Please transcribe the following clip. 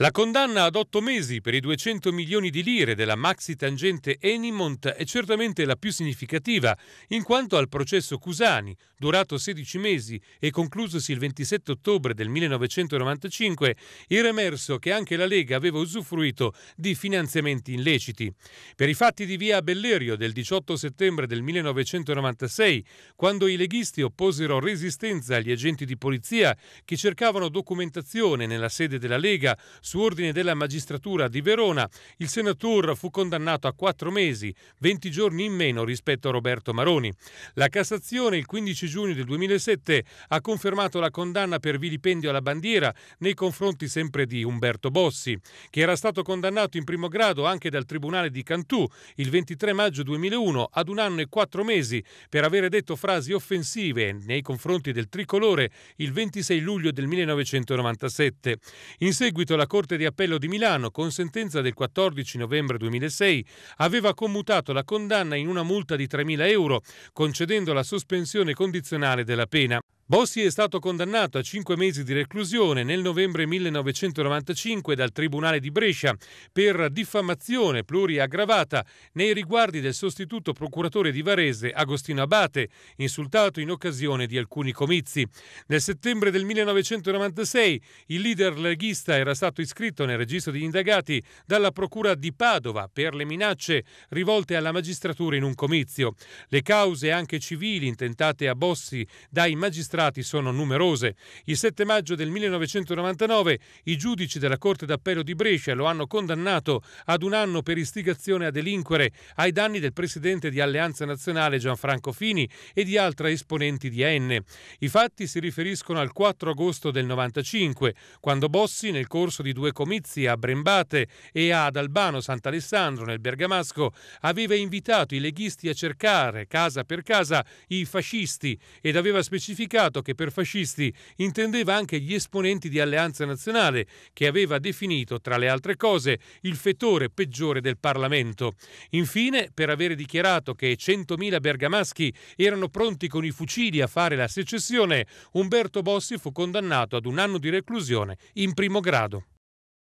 La condanna ad otto mesi per i 200 milioni di lire della maxi tangente Enimont è certamente la più significativa, in quanto al processo Cusani, durato 16 mesi e conclusosi il 27 ottobre del 1995, era emerso che anche la Lega aveva usufruito di finanziamenti illeciti. Per i fatti di via Bellerio del 18 settembre del 1996, quando i leghisti opposero resistenza agli agenti di polizia che cercavano documentazione nella sede della Lega su ordine della magistratura di Verona, il senatore fu condannato a quattro mesi, 20 giorni in meno rispetto a Roberto Maroni. La Cassazione, il 15 giugno del 2007, ha confermato la condanna per vilipendio alla bandiera nei confronti sempre di Umberto Bossi, che era stato condannato in primo grado anche dal Tribunale di Cantù il 23 maggio 2001 ad un anno e quattro mesi per avere detto frasi offensive nei confronti del tricolore il 26 luglio del 1997. In seguito la Corte Corte di Appello di Milano, con sentenza del 14 novembre 2006, aveva commutato la condanna in una multa di 3.000 euro, concedendo la sospensione condizionale della pena. Bossi è stato condannato a cinque mesi di reclusione nel novembre 1995 dal Tribunale di Brescia per diffamazione pluriaggravata nei riguardi del sostituto procuratore di Varese Agostino Abate, insultato in occasione di alcuni comizi. Nel settembre del 1996 il leader leghista era stato iscritto nel registro degli indagati dalla Procura di Padova per le minacce rivolte alla magistratura in un comizio. Le cause anche civili intentate a Bossi dai magistrati magistrati sono numerose. Il 7 maggio del 1999 i giudici della Corte d'Appello di Brescia lo hanno condannato ad un anno per istigazione a delinquere ai danni del presidente di Alleanza Nazionale Gianfranco Fini e di altri esponenti di AN. I fatti si riferiscono al 4 agosto del 1995, quando Bossi, nel corso di due comizi a Brembate e ad Albano Sant'Alessandro nel Bergamasco, aveva invitato i leghisti a cercare casa per casa i fascisti ed aveva specificato Stato che per fascisti intendeva anche gli esponenti di Alleanza Nazionale, che aveva definito, tra le altre cose, il fettore peggiore del Parlamento. Infine, per avere dichiarato che 100.000 bergamaschi erano pronti con i fucili a fare la secessione, Umberto Bossi fu condannato ad un anno di reclusione in primo grado.